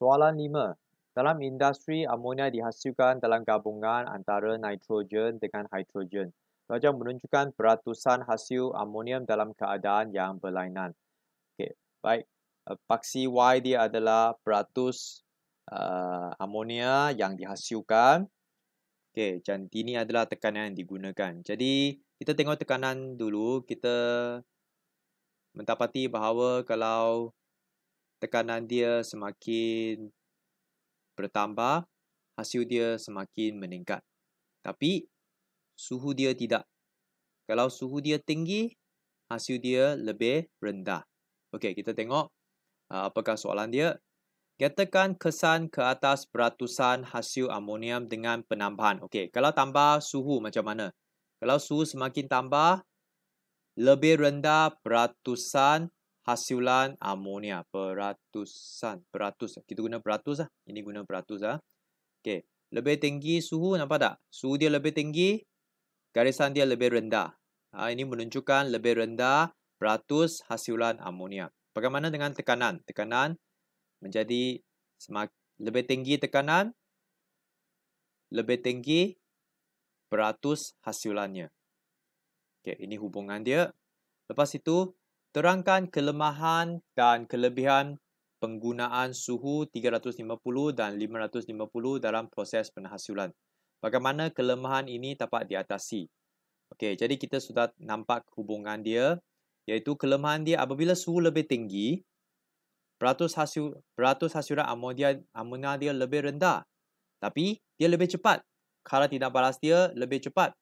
Soalan lima Dalam industri amonia dihasilkan dalam gabungan antara nitrogen dengan hidrogen. Belajar menunjukkan peratusan hasil amonium dalam keadaan yang berlainan. Okay, baik. Eh, paksi Y dia adalah peratus uh, amonia yang dihasilkan. Okay, jadi ini adalah tekanan yang digunakan. Jadi, kita tengok tekanan dulu. Kita mendapati bahawa kalau tekanan dia semakin bertambah, hasil dia semakin meningkat. Tapi suhu dia tidak. Kalau suhu dia tinggi, hasil dia lebih rendah. Okey, kita tengok uh, apakah soalan dia. Katakan kesan ke atas peratusan hasil amonium dengan penambahan. Okey, kalau tambah suhu macam mana? Kalau suhu semakin tambah, lebih rendah peratusan hasilan amonia peratusan peratus kita guna peratus lah ini guna peratus lah okay lebih tinggi suhu nampak tak suhu dia lebih tinggi garisan dia lebih rendah ha, ini menunjukkan lebih rendah peratus hasilan amonia bagaimana dengan tekanan tekanan menjadi semak lebih tinggi tekanan lebih tinggi peratus hasilannya okay ini hubungan dia lepas itu terangkan kelemahan dan kelebihan penggunaan suhu 350 dan 550 dalam proses penghasilan. Bagaimana kelemahan ini dapat diatasi? Okey, jadi kita sudah nampak hubungan dia iaitu kelemahan dia apabila suhu lebih tinggi peratus hasil peratus hasilan amonia amonia dia lebih rendah tapi dia lebih cepat kalau tidak balas dia lebih cepat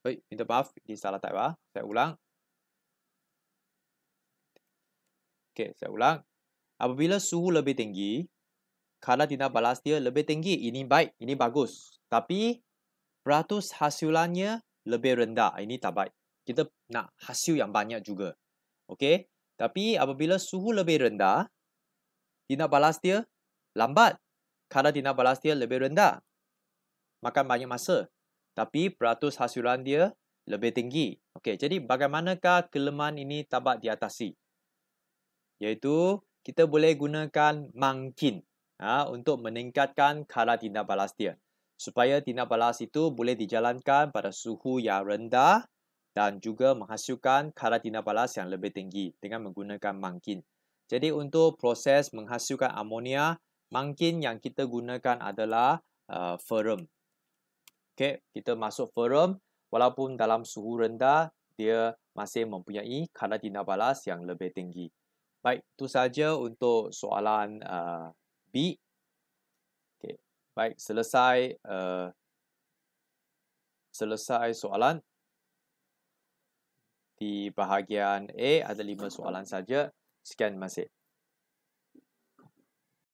Baik, minta maaf ini salah type ah. Saya ulang. Okey, saya ulang. Apabila suhu lebih tinggi, kadar tindak balas dia lebih tinggi. Ini baik, ini bagus. Tapi peratus hasilannya lebih rendah. Ini tak baik. Kita nak hasil yang banyak juga. Okey. Tapi apabila suhu lebih rendah, tindak balas dia lambat. Kadar tindak balas dia lebih rendah. Makan banyak masa tapi peratus hasilan dia lebih tinggi. Okey, jadi bagaimanakah kelemahan ini tabat diatasi? Yaitu kita boleh gunakan mangkin ha, untuk meningkatkan kadar tindak balas dia. Supaya tindak balas itu boleh dijalankan pada suhu yang rendah dan juga menghasilkan kadar tindak balas yang lebih tinggi dengan menggunakan mangkin. Jadi untuk proses menghasilkan amonia, mangkin yang kita gunakan adalah uh, ferum. Okay, kita masuk forum walaupun dalam suhu rendah dia masih mempunyai kadar tindak balas yang lebih tinggi. Baik, itu saja untuk soalan uh, B. Okay, baik, selesai uh, selesai soalan di bahagian A ada lima soalan saja. Sekian masih.